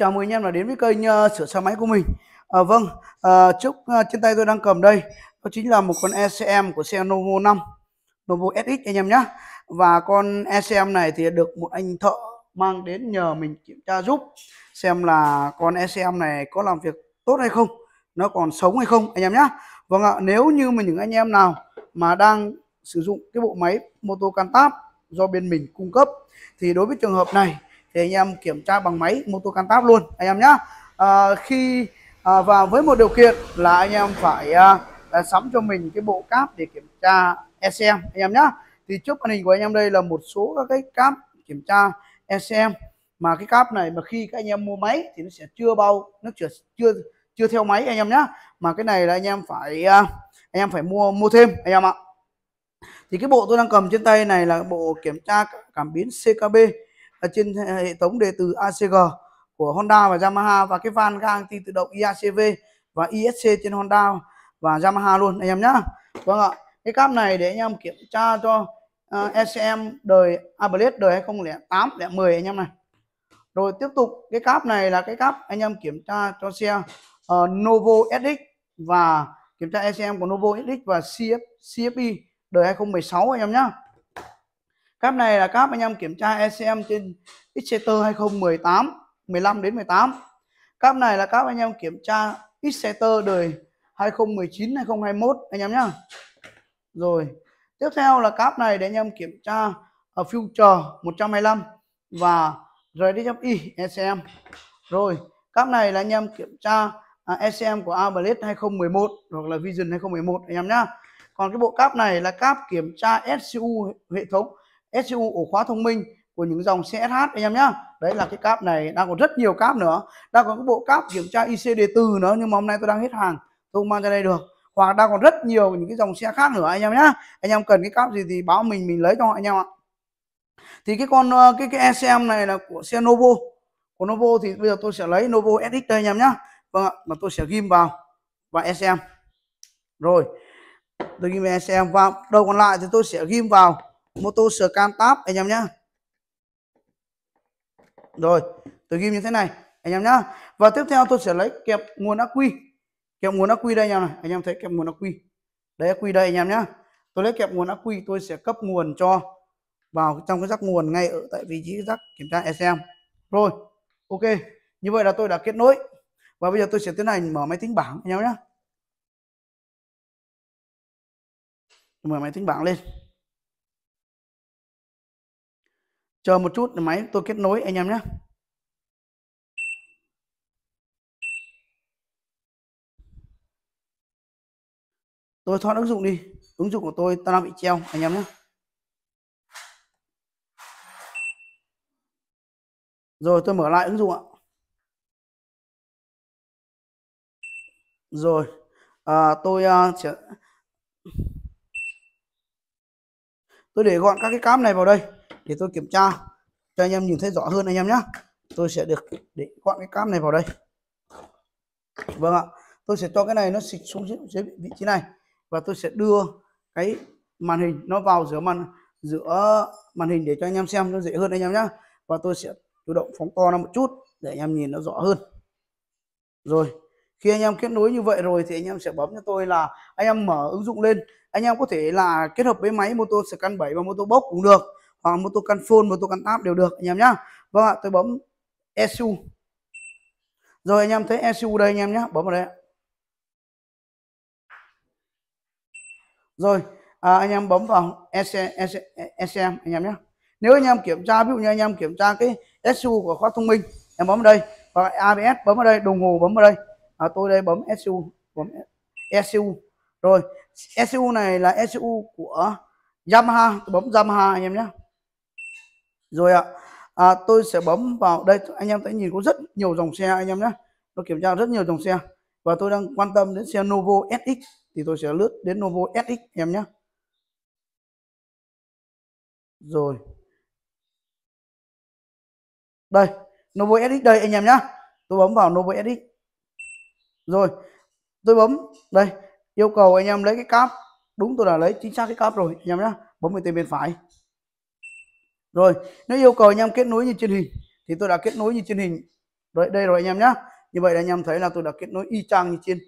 chào mừng anh em đã đến với kênh uh, sửa xe máy của mình à, vâng à, trước uh, trên tay tôi đang cầm đây đó chính là một con ECM của xe Novo 5 Novo SX anh em nhé và con ECM này thì được một anh thợ mang đến nhờ mình kiểm tra giúp xem là con ECM này có làm việc tốt hay không nó còn sống hay không anh em nhé vâng ạ nếu như mà những anh em nào mà đang sử dụng cái bộ máy mô tô can táp do bên mình cung cấp thì đối với trường hợp này thì anh em kiểm tra bằng máy mô tô can táp luôn anh em nhé à, khi à, và với một điều kiện là anh em phải à, sắm cho mình cái bộ cáp để kiểm tra ECM anh em nhé thì trước màn hình của anh em đây là một số các cái cáp kiểm tra ECM mà cái cáp này mà khi các anh em mua máy thì nó sẽ chưa bao nó chưa chưa chưa theo máy anh em nhé mà cái này là anh em phải anh em phải mua mua thêm anh em ạ thì cái bộ tôi đang cầm trên tay này là bộ kiểm tra cảm biến CKB trên hệ thống đề từ ACG của Honda và Yamaha và cái van gang thì tự động IACV và ISC trên Honda và Yamaha luôn anh em nhá vâng ạ cái cáp này để anh em kiểm tra cho uh, à, ECM đời Ablet à, đời 2008 2010 anh em này rồi tiếp tục cái cáp này là cái cáp anh em kiểm tra cho xe uh, Novo SX và kiểm tra ECM của Novo SX và CF, CFI e đời 2016 anh em nhá Cáp này là cáp anh em kiểm tra ECM trên Exeter 2018, 15 đến 18. Cáp này là cáp anh em kiểm tra Exeter đời 2019, 2021 anh em nhá. Rồi, tiếp theo là cáp này để anh em kiểm tra ở ờ, Future 125 và RDFI ECM. Rồi, cáp này là anh em kiểm tra ờ, ECM của Ablet 2011 hoặc là Vision 2011 anh em nhá. Còn cái bộ cáp này là cáp kiểm tra SCU hệ thống SCU ổ khóa thông minh của những dòng CSH anh em nhá đấy là cái cáp này đang có rất nhiều cáp nữa đang có cái bộ cáp kiểm tra ICD 4 nữa nhưng mà hôm nay tôi đang hết hàng tôi không mang ra đây được hoặc đang còn rất nhiều những cái dòng xe khác nữa anh em nhá anh em cần cái cáp gì thì báo mình mình lấy cho anh em ạ thì cái con ờ, cái cái ECM này là của xe Novo của Novo thì bây giờ tôi sẽ lấy Novo SX đây anh em nhá vâng ạ mà tôi sẽ ghim vào và ECM rồi tôi ghim vào ECM và đầu còn lại thì tôi sẽ ghim vào mô tô scan tab anh em nhé rồi tôi ghi như thế này anh em nhé và tiếp theo tôi sẽ lấy kẹp nguồn ác quy kẹp nguồn ác quy đây anh em này anh em thấy kẹp nguồn ác quy đấy ác quy đây anh em nhé tôi lấy kẹp nguồn ác quy tôi sẽ cấp nguồn cho vào trong cái rắc nguồn ngay ở tại vị trí rắc kiểm tra ECM rồi ok như vậy là tôi đã kết nối và bây giờ tôi sẽ tiến hành mở máy tính bảng anh em nhé mở máy tính bảng lên chờ một chút máy tôi kết nối anh em nhé tôi thoát ứng dụng đi ứng dụng của tôi ta đang bị treo anh em nhé rồi tôi mở lại ứng dụng ạ rồi à, tôi uh, tôi để gọn các cái cáp này vào đây để tôi kiểm tra cho anh em nhìn thấy rõ hơn anh em nhé tôi sẽ được để gọn cái cam này vào đây vâng ạ tôi sẽ cho cái này nó xịt xuống dưới vị trí này và tôi sẽ đưa cái màn hình nó vào giữa màn giữa màn hình để cho anh em xem nó dễ hơn anh em nhé và tôi sẽ chủ động phóng to nó một chút để anh em nhìn nó rõ hơn rồi khi anh em kết nối như vậy rồi thì anh em sẽ bấm cho tôi là anh em mở ứng dụng lên anh em có thể là kết hợp với máy motor scan 7 và motor bốc cũng được hoặc một tô căn phone một tô căn tab đều được anh em nhá vâng ạ tôi bấm ECU rồi anh em thấy ECU đây anh em nhé bấm vào đây rồi à, anh em bấm vào ECM anh em nhé nếu anh em kiểm tra ví dụ như anh em kiểm tra cái SU của khóa thông minh em bấm vào đây và ABS bấm vào đây đồng hồ bấm vào đây à, tôi đây bấm SU bấm SU rồi SU này là SU của Yamaha tôi bấm Yamaha anh em nhé rồi ạ à, tôi sẽ bấm vào đây anh em thấy nhìn có rất nhiều dòng xe anh em nhé tôi kiểm tra rất nhiều dòng xe và tôi đang quan tâm đến xe Novo SX thì tôi sẽ lướt đến Novo SX em nhé rồi đây Novo SX đây anh em nhé tôi bấm vào Novo SX rồi tôi bấm đây yêu cầu anh em lấy cái cáp đúng tôi đã lấy chính xác cái cáp rồi anh em nhé bấm về tay bên phải rồi nếu yêu cầu anh em kết nối như trên hình thì tôi đã kết nối như trên hình Đấy, đây rồi anh em nhá như vậy là anh em thấy là tôi đã kết nối y chang như trên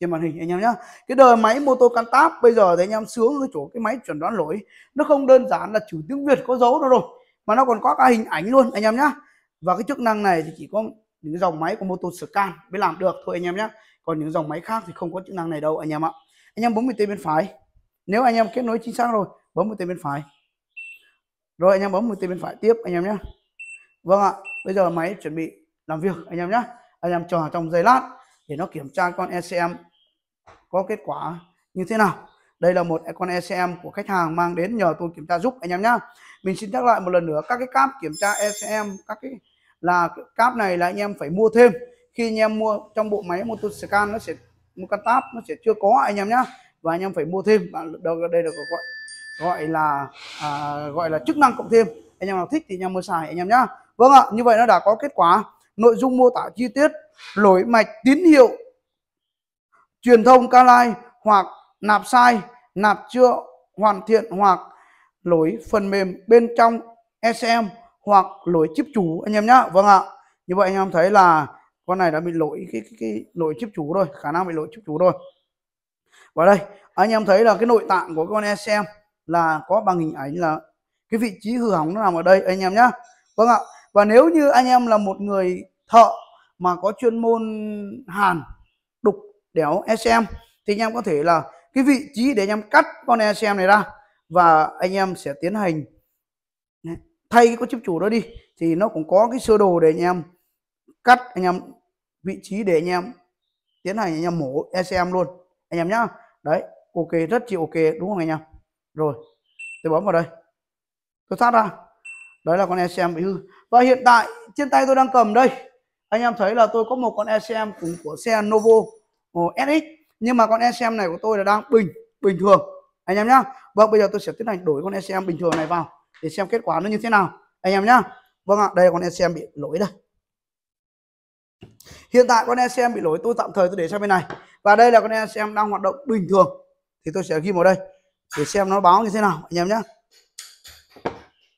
trên màn hình anh em nhá cái đời máy mô tô cán táp bây giờ thì anh em sướng cái chỗ cái máy chuẩn đoán lỗi nó không đơn giản là chủ tiếng việt có dấu đâu rồi mà nó còn có cả hình ảnh luôn anh em nhá và cái chức năng này thì chỉ có những dòng máy của mô tô scan mới làm được thôi anh em nhé còn những dòng máy khác thì không có chức năng này đâu anh em ạ anh em bấm vào tay bên phải nếu anh em kết nối chính xác rồi bấm vào tay bên phải rồi anh em bấm mũi tên bên phải tiếp anh em nhé. Vâng ạ, bây giờ máy chuẩn bị làm việc anh em nhé. Anh em chờ trong giây lát để nó kiểm tra con ECM có kết quả như thế nào. Đây là một con ECM của khách hàng mang đến nhờ tôi kiểm tra giúp anh em nhé. Mình xin nhắc lại một lần nữa các cái cáp kiểm tra ECM các cái là cáp này là anh em phải mua thêm. Khi anh em mua trong bộ máy scan nó sẽ một con táp nó sẽ chưa có anh em nhé và anh em phải mua thêm bạn đây là gọi gọi là à, gọi là chức năng cộng thêm anh em nào thích thì anh em mua xài anh em nhá vâng ạ như vậy nó đã có kết quả nội dung mô tả chi tiết lỗi mạch tín hiệu truyền thông ca lai hoặc nạp sai nạp chưa hoàn thiện hoặc lỗi phần mềm bên trong SM hoặc lỗi chip chủ anh em nhá vâng ạ như vậy anh em thấy là con này đã bị lỗi cái, cái, cái lỗi chip chủ rồi khả năng bị lỗi chip chủ rồi và đây anh em thấy là cái nội tạng của con SM là có bằng hình ảnh là cái vị trí hư hỏng nó nằm ở đây anh em nhé vâng ạ và nếu như anh em là một người thợ mà có chuyên môn hàn đục đéo SM thì anh em có thể là cái vị trí để anh em cắt con SM này ra và anh em sẽ tiến hành thay cái con chip chủ đó đi thì nó cũng có cái sơ đồ để anh em cắt anh em vị trí để anh em tiến hành anh em mổ SM luôn anh em nhá đấy ok rất chịu ok đúng không anh em rồi tôi bấm vào đây tôi thoát ra đấy là con ECM bị hư và hiện tại trên tay tôi đang cầm đây anh em thấy là tôi có một con ECM cùng của xe Novo ờ, SX nhưng mà con ECM này của tôi là đang bình bình thường anh em nhá vâng bây giờ tôi sẽ tiến hành đổi con ECM bình thường này vào để xem kết quả nó như thế nào anh em nhá vâng ạ đây là con ECM bị lỗi đây hiện tại con ECM bị lỗi tôi tạm thời tôi để sang bên này và đây là con ECM đang hoạt động bình thường thì tôi sẽ ghi vào đây để xem nó báo như thế nào anh em nhé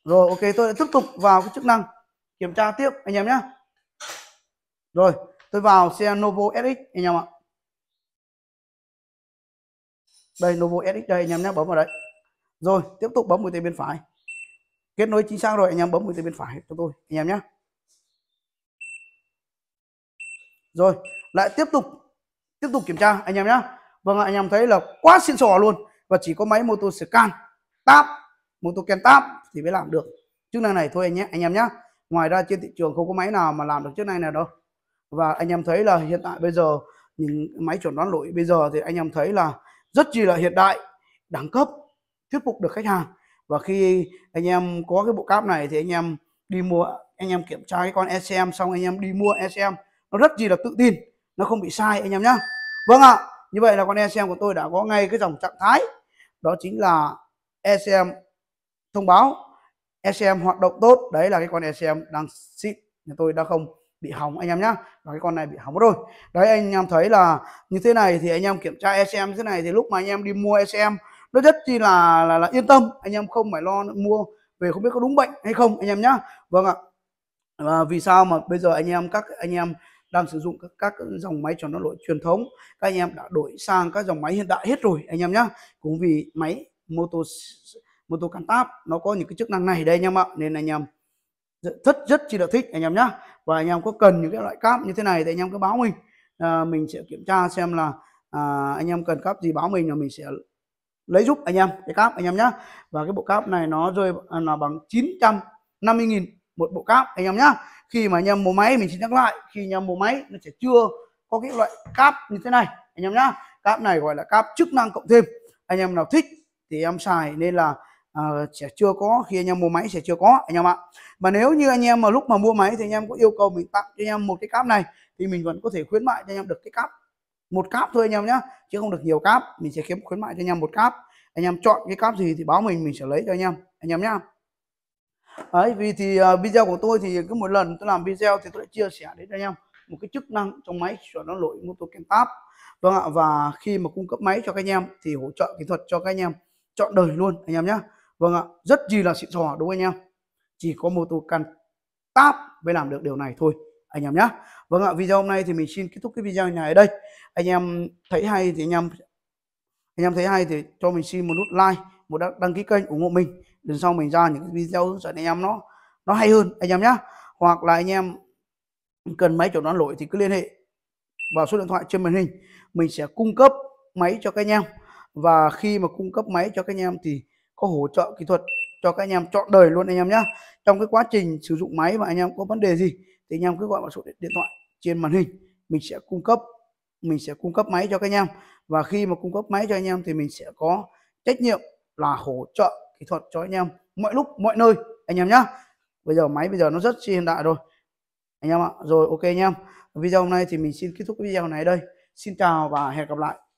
rồi ok tôi sẽ tiếp tục vào cái chức năng kiểm tra tiếp anh em nhé rồi tôi vào xe Novo SX anh em ạ đây Novo SX đây anh em nhé bấm vào đấy rồi tiếp tục bấm mũi tên bên phải kết nối chính xác rồi anh em bấm mũi tên bên phải cho tôi anh em nhé rồi lại tiếp tục tiếp tục kiểm tra anh em nhé vâng anh em thấy là quá xịn sò luôn và chỉ có máy mô tô scan tap mô tô can tap thì mới làm được chức năng này thôi anh nhé anh em nhé ngoài ra trên thị trường không có máy nào mà làm được chức năng này đâu và anh em thấy là hiện tại bây giờ những máy chuẩn đoán lỗi bây giờ thì anh em thấy là rất chi là hiện đại đẳng cấp thuyết phục được khách hàng và khi anh em có cái bộ cáp này thì anh em đi mua anh em kiểm tra cái con ECM xong anh em đi mua ECM nó rất gì là tự tin nó không bị sai anh em nhá vâng ạ à, như vậy là con ECM của tôi đã có ngay cái dòng trạng thái đó chính là ECM thông báo ECM hoạt động tốt đấy là cái con ECM đang xịn nhà tôi đã không bị hỏng anh em nhá và cái con này bị hỏng rồi đấy anh em thấy là như thế này thì anh em kiểm tra ECM như thế này thì lúc mà anh em đi mua ECM nó rất chi là, là là yên tâm anh em không phải lo mua về không biết có đúng bệnh hay không anh em nhá vâng ạ à, vì sao mà bây giờ anh em các anh em đang sử dụng các, các dòng máy cho nó lỗi truyền thống các anh em đã đổi sang các dòng máy hiện đại hết rồi anh em nhá cũng vì máy moto moto táp nó có những cái chức năng này đây anh em ạ nên anh em rất rất chi là thích anh em nhá và anh em có cần những cái loại cáp như thế này thì anh em cứ báo mình à, mình sẽ kiểm tra xem là à, anh em cần cáp gì báo mình là mình sẽ lấy giúp anh em cái cáp anh em nhá và cái bộ cáp này nó rơi là bằng 950.000 một bộ cáp anh em nhá khi mà anh em mua máy mình chỉ nhắc lại khi anh em mua máy nó sẽ chưa có cái loại cáp như thế này anh em nhá cáp này gọi là cáp chức năng cộng thêm anh em nào thích thì em xài nên là uh, sẽ chưa có khi anh em mua máy sẽ chưa có anh em ạ mà nếu như anh em mà lúc mà mua máy thì anh em có yêu cầu mình tặng cho anh em một cái cáp này thì mình vẫn có thể khuyến mại cho anh em được cái cáp một cáp thôi anh em nhá chứ không được nhiều cáp mình sẽ kiếm khuyến mại cho anh em một cáp anh em chọn cái cáp gì thì báo mình mình sẽ lấy cho anh em anh em nhá ấy vì thì uh, video của tôi thì cứ một lần tôi làm video thì tôi lại chia sẻ đến anh em một cái chức năng trong máy chuẩn nó lỗi motor can tab vâng ạ và khi mà cung cấp máy cho các anh em thì hỗ trợ kỹ thuật cho các anh em chọn đời luôn anh em nhé vâng ạ rất gì là xịn sò đúng anh em chỉ có mô motor can tab mới làm được điều này thôi anh em nhé vâng ạ video hôm nay thì mình xin kết thúc cái video này ở đây anh em thấy hay thì anh em anh em thấy hay thì cho mình xin một nút like một đăng ký kênh ủng hộ mình lần sau mình ra những video hướng dẫn anh em nó nó hay hơn anh em nhé hoặc là anh em cần máy chỗ nó lỗi thì cứ liên hệ vào số điện thoại trên màn hình mình sẽ cung cấp máy cho các anh em và khi mà cung cấp máy cho các anh em thì có hỗ trợ kỹ thuật cho các anh em chọn đời luôn anh em nhé trong cái quá trình sử dụng máy mà anh em có vấn đề gì thì anh em cứ gọi vào số điện thoại trên màn hình mình sẽ cung cấp mình sẽ cung cấp máy cho các anh em và khi mà cung cấp máy cho anh em thì mình sẽ có trách nhiệm là hỗ trợ kỹ thuật cho anh em mọi lúc mọi nơi anh em nhá bây giờ máy bây giờ nó rất hiện đại rồi anh em ạ rồi ok anh em video hôm nay thì mình xin kết thúc video này đây xin chào và hẹn gặp lại